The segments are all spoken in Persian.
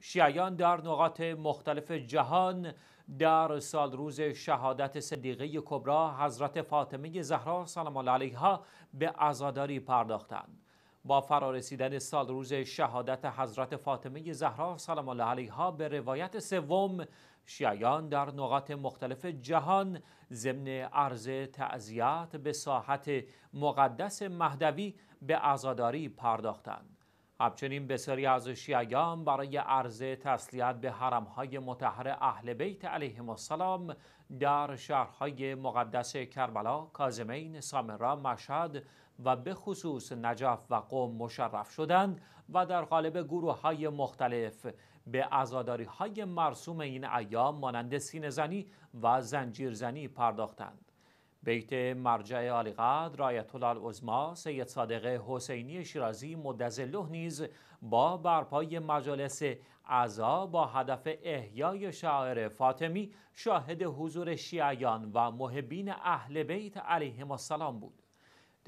شیعیان در نقاط مختلف جهان در سال روز شهادت صدیقه کبرا حضرت فاطمه زهرا سلام الله علیها به عزاداری پرداختند با فرارسیدن سال روز شهادت حضرت فاطمه زهرا سلام الله علیها به روایت سوم شیعیان در نقاط مختلف جهان ضمن عرض تعزیت به ساحت مقدس مهدوی به عزاداری پرداختند همچنین بسیاری از شیعیان برای عرض تسلیت به حرمهای متحر اهل بیت علیه السلام در شهرهای مقدس کربلا، کازمین، سامرا، مشهد و به خصوص نجف و قوم مشرف شدند و در قالب گروه های مختلف به ازاداری های مرسوم این ایام مانند سینزنی و زنجیرزنی پرداختند. بیت مرجع رای آیت العظما سید صادق حسینی شیرازی مدزله نیز با برپای مجالس اعضا با هدف احیای شاعر فاطمی شاهد حضور شیعیان و محبین اهل بیت علیهم السلام بود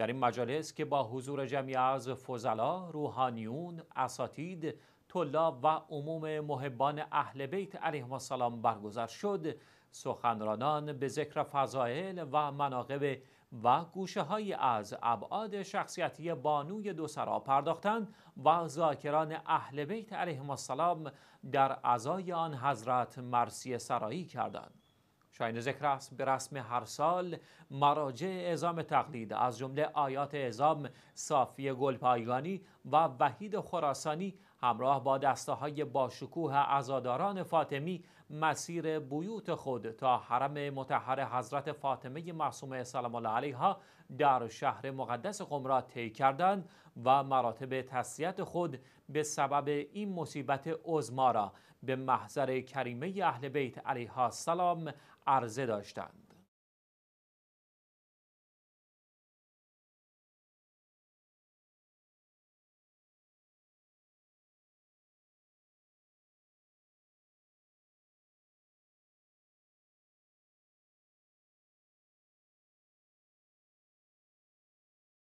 در این مجالس که با حضور جمعی از فضلا، روحانیون، اساتید، طلاب و عموم محبان اهل بیت علیهم السلام برگزار شد سخنرانان به ذکر فضائل و مناقب و گوشه های از ابعاد شخصیتی بانوی دو سرا پرداختند و ذاکران اهل بیت علیهم السلام در ازای آن حضرت مرسی سرایی کردند شاین ذکر است به رسم هر سال مراجع اعزام تقلید از جمله آیات اعزام صافی گلپایگانی و وحید خراسانی همراه با دسته های باشکوه ازاداران فاطمی مسیر بیوت خود تا حرم متحر حضرت فاطمه معصومه سلام الله علیها در شهر مقدس قم را طی کردند و مراتب تسلیت خود به سبب این مصیبت عظما را به محضر کریمه اهل بیت علیها السلام عرضه داشتند